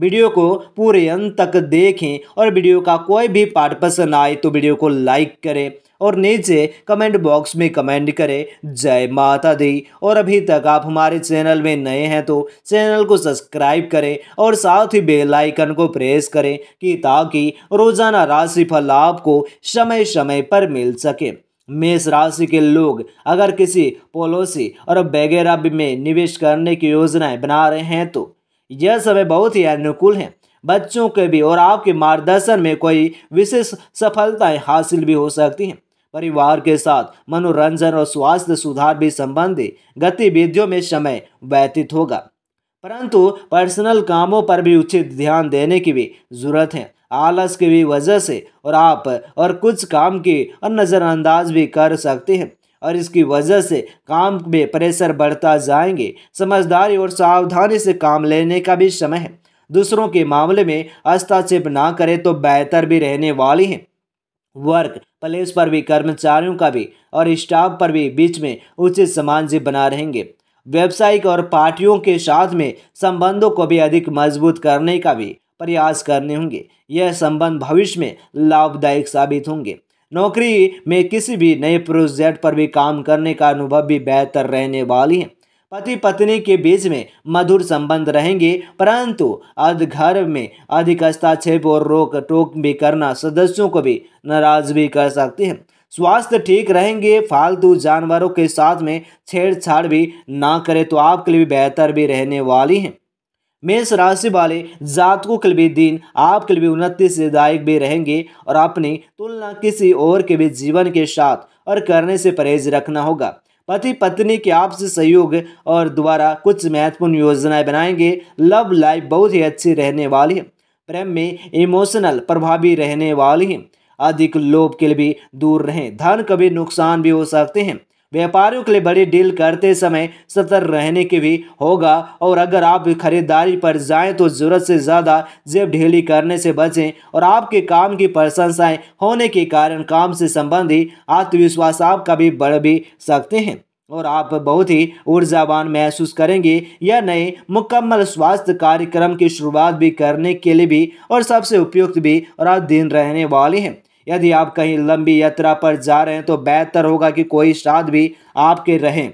video को पूरे अंत तक देखें और वीडियो का कोई भी पार्ट पसंद आए तो वीडियो को लाइक करें और नीचे कमेंट बॉक्स में कमेंट करें जय माता दी और अभी तक आप हमारे चैनल में नए हैं तो चैनल को सब्सक्राइब करें और साथ ही बेल आइकन को प्रेस करें कि ताकि रोजाना राशिफल आपको समय समय पर मिल सके मेष राशि के लोग अगर किसी पॉलिसी और वगैरह में निवेश करने की योजनाएं बना रहे हैं तो यह समय बहुत ही अनुकूल है बच्चों के भी और आपके मार्गदर्शन में कोई विशेष सफलताएं हासिल भी हो सकती हैं परिवार के साथ मनोरंजन और स्वास्थ्य सुधार भी संबंधी गतिविधियों में समय व्यतीत होगा परंतु पर्सनल कामों पर भी उचित ध्यान देने की भी जरूरत है आलस की भी वजह से और आप और कुछ काम की और नज़रअंदाज भी कर सकते हैं और इसकी वजह से काम में प्रेशर बढ़ता जाएंगे समझदारी और सावधानी से काम लेने का भी समय है दूसरों के मामले में हस्तक्षेप ना करें तो बेहतर भी रहने वाली हैं वर्क प्लेस पर भी कर्मचारियों का भी और स्टाफ पर भी बीच में उचित जी बना रहेंगे व्यावसायिक और पार्टियों के साथ में संबंधों को भी अधिक मजबूत करने का भी प्रयास करने होंगे यह संबंध भविष्य में लाभदायक साबित होंगे नौकरी में किसी भी नए प्रोजेक्ट पर भी काम करने का अनुभव भी बेहतर रहने वाली है पति पत्नी के बीच में मधुर संबंध रहेंगे परंतु अध घर में अधिक हस्ताक्षेप और रोक टोक भी करना सदस्यों को भी नाराज भी कर सकती है स्वास्थ्य ठीक रहेंगे फालतू जानवरों के साथ में छेड़छाड़ भी ना करें तो आपके लिए बेहतर भी रहने वाली हैं मेष राशि वाले जातकों के लिए दिन आपके लिए उन्नति से दायक भी रहेंगे और अपनी तुलना किसी और के भी जीवन के साथ और करने से परहेज रखना होगा पति पत्नी के आपसी सहयोग और द्वारा कुछ महत्वपूर्ण योजनाएं बनाएंगे लव लाइफ बहुत ही अच्छी रहने वाली है प्रेम में इमोशनल प्रभावी रहने वाली है अधिक लोभ के लिए भी दूर रहें धन कभी नुकसान भी हो सकते हैं व्यापारियों के लिए बड़ी डील करते समय सतर्क रहने की भी होगा और अगर आप खरीदारी पर जाएं तो ज़रूरत से ज़्यादा जेब ढीली करने से बचें और आपके काम की प्रशंसाएं होने के कारण काम से संबंधी आत्मविश्वास आपका भी बढ़ भी सकते हैं और आप बहुत ही ऊर्जावान महसूस करेंगे या नए मुकम्मल स्वास्थ्य कार्यक्रम की शुरुआत भी करने के लिए भी और सबसे उपयुक्त भी और आप दिन रहने वाले हैं यदि आप कहीं लंबी यात्रा पर जा रहे हैं तो बेहतर होगा कि कोई साथ भी आपके रहें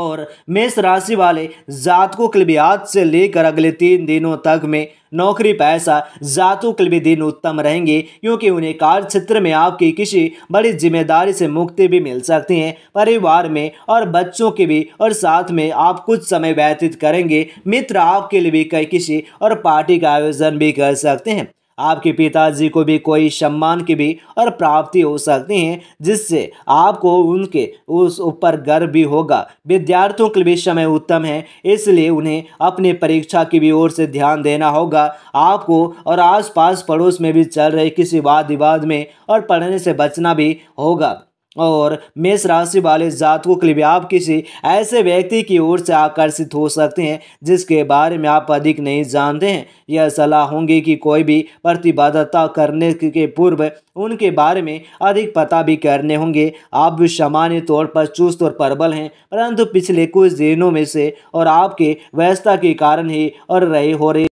और मेष राशि वाले जातकों के लिए भी आज से लेकर अगले तीन दिनों तक में नौकरी पैसा जातु के लिए दिन उत्तम रहेंगे क्योंकि उन्हें कार्य क्षेत्र में आपकी किसी बड़ी जिम्मेदारी से मुक्ति भी मिल सकती है परिवार में और बच्चों के भी और साथ में आप कुछ समय व्यतीत करेंगे मित्र आपके लिए भी कई किसी और पार्टी का आयोजन भी कर सकते हैं आपके पिताजी को भी कोई सम्मान की भी और प्राप्ति हो सकती है जिससे आपको उनके उस ऊपर गर्व भी होगा विद्यार्थियों के लिए समय उत्तम है इसलिए उन्हें अपने परीक्षा की भी ओर से ध्यान देना होगा आपको और आसपास पड़ोस में भी चल रहे किसी वाद विवाद में और पढ़ने से बचना भी होगा और मेष राशि वाले जातकों के लिए आप किसी ऐसे व्यक्ति की ओर से आकर्षित हो सकते हैं जिसके बारे में आप अधिक नहीं जानते हैं यह सलाह होंगी कि कोई भी प्रतिबद्धता करने के पूर्व उनके बारे में अधिक पता भी करने होंगे आप भी सामान्य तौर पर चुस्त और प्रबल हैं परंतु पिछले कुछ दिनों में से और आपके व्यस्तता के कारण ही और रहे हो रहे